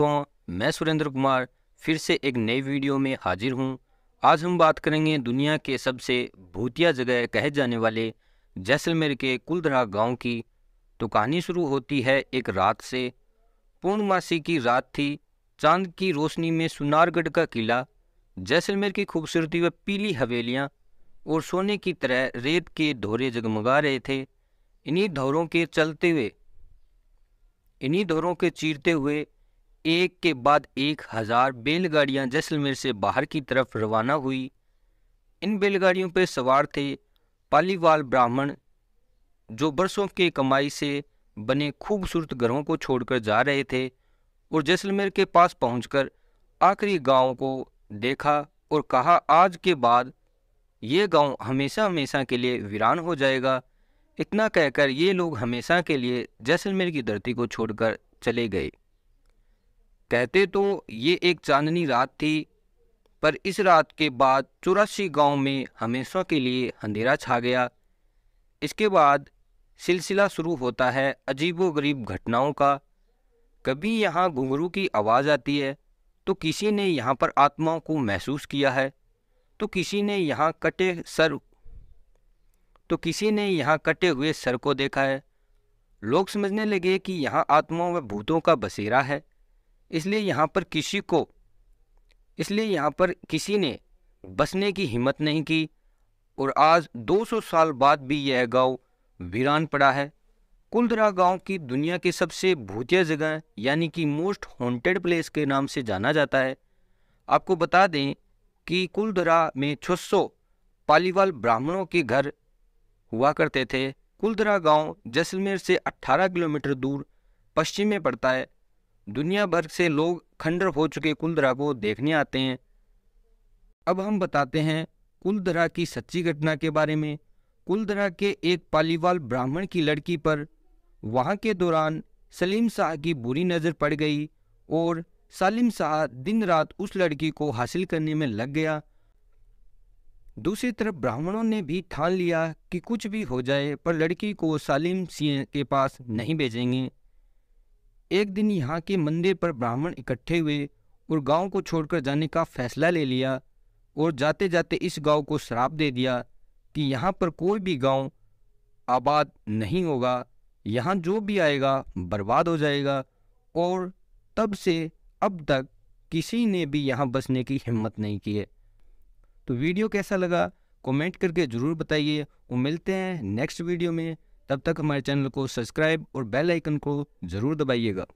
दोस्तों मैं सुरेंद्र कुमार फिर से एक नई वीडियो में हाजिर हूं आज हम बात करेंगे दुनिया के सबसे भूतिया जगह कहे जाने वाले जैसलमेर के कुलदरा गांव की तो कहानी शुरू होती है एक रात से पूर्णमासी की रात थी चांद की रोशनी में सुनारगढ़ का किला जैसलमेर की खूबसूरती व पीली हवेलियाँ और सोने की तरह रेत के धोरे जगमगा रहे थे इन्हीं धौरों के चलते हुए इन्हीं दौरों के चीरते हुए एक के बाद एक हज़ार बैलगाड़ियाँ जैसलमेर से बाहर की तरफ रवाना हुई इन बैलगाड़ियों पर सवार थे पालीवाल ब्राह्मण जो बरसों के कमाई से बने खूबसूरत घरों को छोड़कर जा रहे थे और जैसलमेर के पास पहुंचकर आखिरी गाँव को देखा और कहा आज के बाद ये गांव हमेशा हमेशा के लिए वीरान हो जाएगा इतना कहकर ये लोग हमेशा के लिए जैसलमेर की धरती को छोड़कर चले गए कहते तो ये एक चांदनी रात थी पर इस रात के बाद चौरासी गांव में हमेशा के लिए अंधेरा छा गया इसके बाद सिलसिला शुरू होता है अजीबोगरीब घटनाओं का कभी यहाँ घुंघरू की आवाज़ आती है तो किसी ने यहाँ पर आत्माओं को महसूस किया है तो किसी ने यहाँ कटे सर तो किसी ने यहाँ कटे हुए सर को देखा है लोग समझने लगे कि यहाँ आत्माओं व भूतों का बसेरा है इसलिए यहाँ पर किसी को इसलिए यहाँ पर किसी ने बसने की हिम्मत नहीं की और आज 200 साल बाद भी यह गांव वीरान पड़ा है कुलदरा गांव की दुनिया के सबसे भूतिया जगह यानी कि मोस्ट हॉन्टेड प्लेस के नाम से जाना जाता है आपको बता दें कि कुलदरा में 600 पालीवाल ब्राह्मणों के घर हुआ करते थे कुलदरा गांव जैसलमेर से 18 किलोमीटर दूर पश्चिम में पड़ता है दुनिया भर से लोग खंडर हो चुके कुलधरा को देखने आते हैं अब हम बताते हैं कुलधरा की सच्ची घटना के बारे में कुलधरा के एक पालीवाल ब्राह्मण की लड़की पर वहाँ के दौरान सलीम शाह की बुरी नज़र पड़ गई और सलीम शाह दिन रात उस लड़की को हासिल करने में लग गया दूसरी तरफ ब्राह्मणों ने भी ठान लिया कि कुछ भी हो जाए पर लड़की को सालिम सिंह के पास नहीं भेजेंगे एक दिन यहाँ के मंदिर पर ब्राह्मण इकट्ठे हुए और गांव को छोड़कर जाने का फैसला ले लिया और जाते जाते इस गांव को श्राप दे दिया कि यहाँ पर कोई भी गांव आबाद नहीं होगा यहाँ जो भी आएगा बर्बाद हो जाएगा और तब से अब तक किसी ने भी यहाँ बसने की हिम्मत नहीं की है तो वीडियो कैसा लगा कमेंट करके ज़रूर बताइए और मिलते हैं नेक्स्ट वीडियो में तब तक हमारे चैनल को सब्सक्राइब और बेल आइकन को ज़रूर दबाइएगा